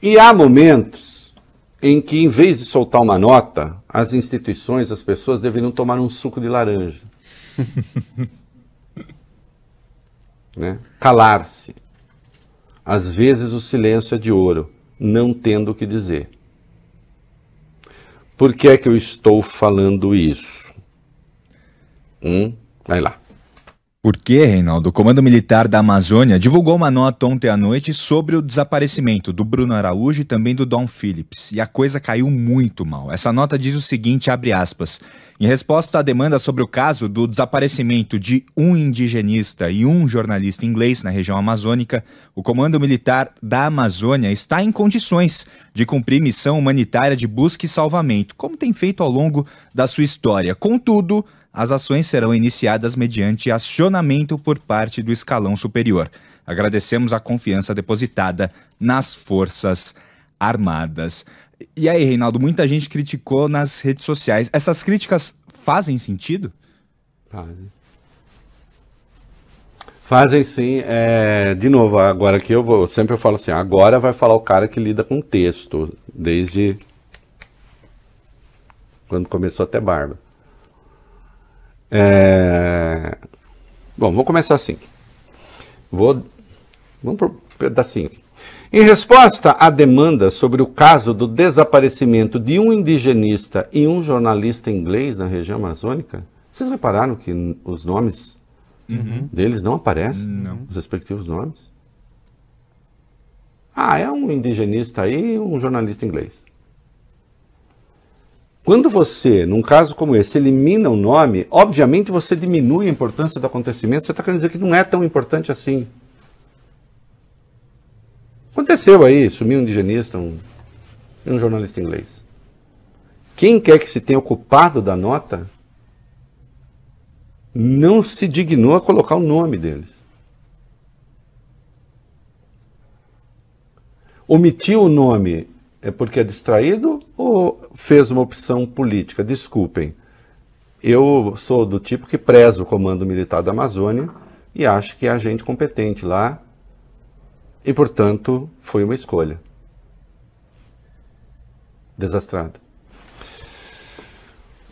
E há momentos em que, em vez de soltar uma nota, as instituições, as pessoas deveriam tomar um suco de laranja. né? Calar-se. Às vezes o silêncio é de ouro, não tendo o que dizer. Por que é que eu estou falando isso? Hum? Vai lá. Porque, Reinaldo, o Comando Militar da Amazônia divulgou uma nota ontem à noite sobre o desaparecimento do Bruno Araújo e também do Don Phillips. E a coisa caiu muito mal. Essa nota diz o seguinte, abre aspas. Em resposta à demanda sobre o caso do desaparecimento de um indigenista e um jornalista inglês na região amazônica, o Comando Militar da Amazônia está em condições de cumprir missão humanitária de busca e salvamento, como tem feito ao longo da sua história. Contudo, as ações serão iniciadas mediante acionamento por parte do escalão superior. Agradecemos a confiança depositada nas Forças Armadas. E aí, Reinaldo, muita gente criticou nas redes sociais. Essas críticas fazem sentido? Fazem. Fazem sim. É, de novo, agora que eu vou. Sempre eu falo assim: agora vai falar o cara que lida com texto, desde quando começou até barba. É... Bom, vou começar assim. Vou... Vamos por pedacinho. Em resposta à demanda sobre o caso do desaparecimento de um indigenista e um jornalista inglês na região amazônica, vocês repararam que os nomes uhum. deles não aparecem? Não. Os respectivos nomes? Ah, é um indigenista aí e um jornalista inglês. Quando você, num caso como esse, elimina o nome, obviamente você diminui a importância do acontecimento, você está querendo dizer que não é tão importante assim. Aconteceu aí, sumiu um indigenista um, e um jornalista inglês. Quem quer que se tenha ocupado da nota não se dignou a colocar o nome deles. Omitiu o nome é porque é distraído ou fez uma opção política? Desculpem, eu sou do tipo que preza o Comando Militar da Amazônia e acho que é agente competente lá e, portanto, foi uma escolha. Desastrada.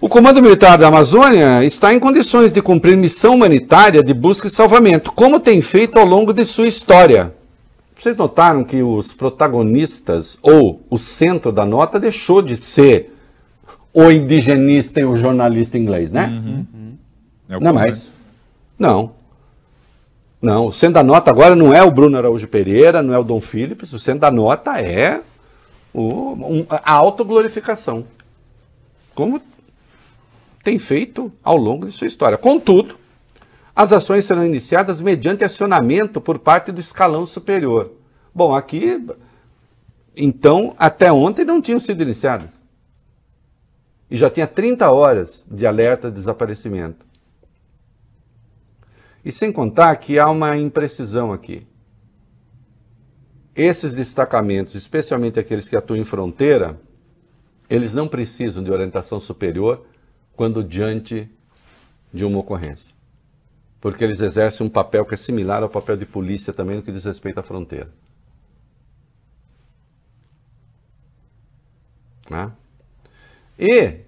O Comando Militar da Amazônia está em condições de cumprir missão humanitária de busca e salvamento, como tem feito ao longo de sua história. Vocês notaram que os protagonistas ou o centro da nota deixou de ser o indigenista e o jornalista inglês, né? Uhum. uhum. É não é mais. Né? Não. Não, o centro da nota agora não é o Bruno Araújo Pereira, não é o Dom Phillips, o centro da nota é o, um, a autoglorificação. Como tem feito ao longo de sua história. Contudo, as ações serão iniciadas mediante acionamento por parte do escalão superior. Bom, aqui, então, até ontem não tinham sido iniciadas. E já tinha 30 horas de alerta de desaparecimento. E sem contar que há uma imprecisão aqui. Esses destacamentos, especialmente aqueles que atuam em fronteira, eles não precisam de orientação superior quando diante de uma ocorrência porque eles exercem um papel que é similar ao papel de polícia também no que diz respeito à fronteira. Né? E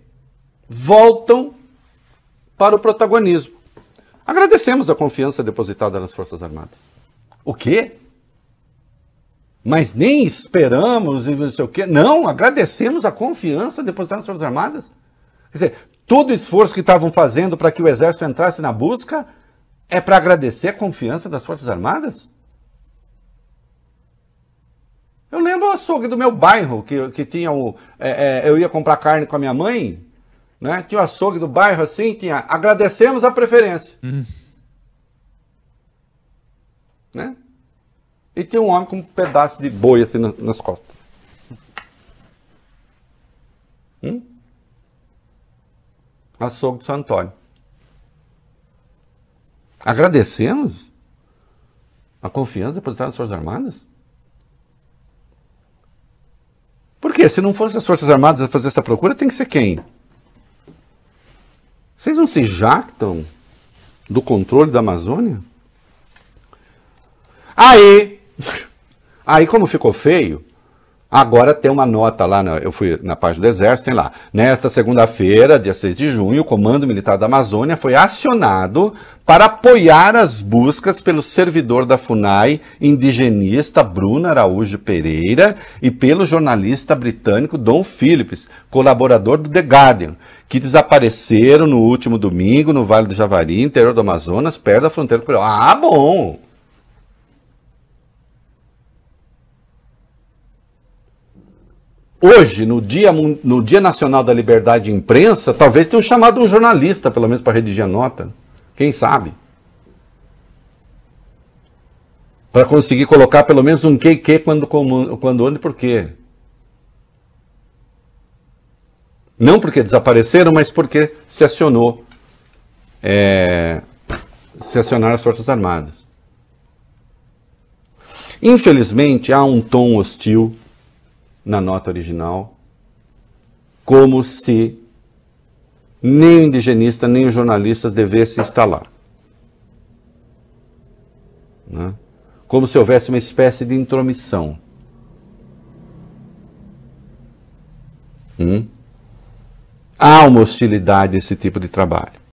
voltam para o protagonismo. Agradecemos a confiança depositada nas Forças Armadas. O quê? Mas nem esperamos e não sei o quê. Não, agradecemos a confiança depositada nas Forças Armadas. Quer dizer, todo esforço que estavam fazendo para que o Exército entrasse na busca é para agradecer a confiança das Forças Armadas? Eu lembro o açougue do meu bairro, que, que tinha o. É, é, eu ia comprar carne com a minha mãe, né? Tinha o açougue do bairro assim, tinha. Agradecemos a preferência. Uhum. Né? E tinha um homem com um pedaço de boi assim nas costas. Hum? Açougue do Antônio. Agradecemos a confiança depositada nas Forças Armadas? Por quê? Se não fossem as Forças Armadas a fazer essa procura, tem que ser quem? Vocês não se jactam do controle da Amazônia? Aí, aí como ficou feio, Agora tem uma nota lá, eu fui na página do Exército, tem lá. Nesta segunda-feira, dia 6 de junho, o Comando Militar da Amazônia foi acionado para apoiar as buscas pelo servidor da FUNAI, indigenista Bruna Araújo Pereira, e pelo jornalista britânico Don Phillips, colaborador do The Guardian, que desapareceram no último domingo no Vale do Javari, interior do Amazonas, perto da fronteira com o Ah, bom! hoje, no dia, no dia Nacional da Liberdade de Imprensa, talvez tenham chamado um jornalista, pelo menos, para redigir a nota. Quem sabe? Para conseguir colocar pelo menos um QQ quando, quando, onde, por quê? Não porque desapareceram, mas porque se acionou. É, se acionaram as Forças Armadas. Infelizmente, há um tom hostil na nota original, como se nem o indigenista nem os jornalistas devessem estar lá. Né? Como se houvesse uma espécie de intromissão. Hum? Há uma hostilidade a esse tipo de trabalho.